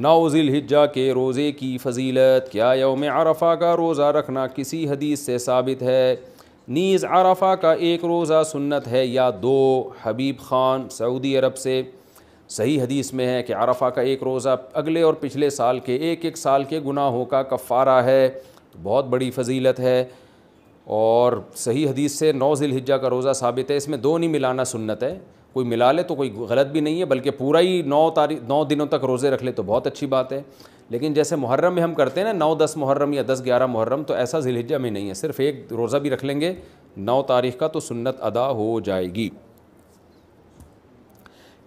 हिज्जा के रोज़े की फजीलत क्या योम अरफा का रोज़ा रखना किसी हदीस से साबित है नीज़ अरफा का एक रोज़ा सुन्नत है या दो हबीब ख़ान सऊदी अरब से सही हदीस में है कि अरफा का एक रोज़ा अगले और पिछले साल के एक एक साल के गुनाहों का कफ़ारा है तो बहुत बड़ी फजीलत है और सही हदीस से नौ जिलहिजा का रोज़ा साबित है इसमें दो नहीं मिलाना सुन्नत है कोई मिला ले तो कोई गलत भी नहीं है बल्कि पूरा ही नौ तारीख नौ दिनों तक रोज़े रख ले तो बहुत अच्छी बात है लेकिन जैसे मुहर्रम में हम करते हैं ना नौ दस मुहर्रम या दस ग्यारह मुहर्रम तो ऐसा जिलहिजा में नहीं है सिर्फ एक रोज़ा भी रख लेंगे नौ तारीख का तो सुन्नत अदा हो जाएगी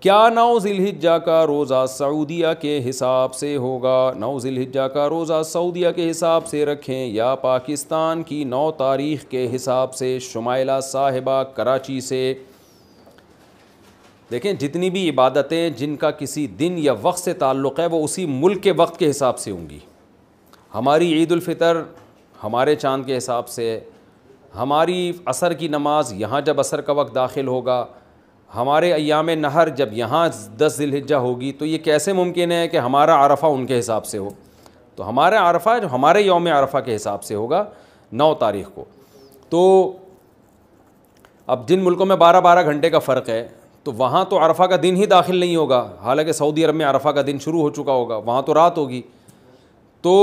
क्या नौ जिलहिजा का रोज़ा सऊदिया के हिसाब से होगा नौ जिलहिजा का रोज़ा सऊदिया के हिसाब से रखें या पाकिस्तान की नौ तारीख के हिसाब से शुमाइला साहिबा कराची से देखें जितनी भी इबादतें जिनका किसी दिन या वक्त से ताल्लुक़ है वो उसी मुल्क के वक्त के हिसाब से होंगी हमारी ईदालफ़ितर हमारे चांद के हिसाब से हमारी असर की नमाज़ यहाँ जब असर का वक्त दाखिल होगा हमारे अयाम नहर जब यहाँ दस दिलहिजा होगी तो ये कैसे मुमकिन है कि हमारा आरफा उनके हिसाब से हो तो हमारे आरफा जो हमारे योम आरफा के हिसाब से होगा नौ तारीख को तो अब जिन मुल्कों में बारह बारह घंटे का फ़र्क है तो वहाँ तो अरफा का दिन ही दाखिल नहीं होगा हालांकि सऊदी अरब में अरफा का दिन शुरू हो चुका होगा वहाँ तो रात होगी तो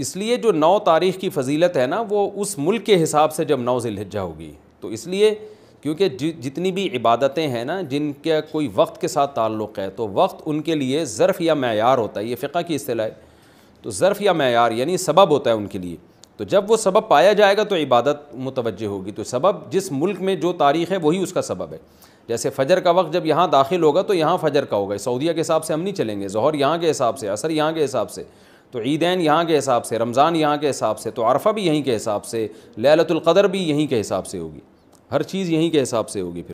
इसलिए जो नौ तारीख़ की फजीलत है ना वो उस मुल्क के हिसाब से जब नौ जिलहजा होगी तो इसलिए क्योंकि जितनी भी इबादतें हैं ना जिनका कोई वक्त के साथ ताल्लुक़ है तो वक्त उनके लिए ज़र्फ़ या मैार होता है ये फ़िका की असलाह है तो ज़र्फ़ या मैार यानी सबब होता है उनके लिए तो जब वो सबब पाया जाएगा तो इबादत मुतवजह होगी तो सबब जिस मुल्क में जो तारीख़ है वही उसका सबब है जैसे फजर का वक्त जब यहाँ दाखिल होगा तो यहाँ फजर का होगा सऊदिया के हिसाब से हम नहीं चलेंगे जहर यहाँ के हिसाब से असर यहाँ के हिसाब से तो ईदैन यहाँ के हिसाब से रमज़ान यहाँ के हिसाब से तो आरफा भी यहीं के हिसाब से ललतुल्क़दर भी यहीं के हिसाब से होगी हर चीज़ यहीं के हिसाब से होगी फिर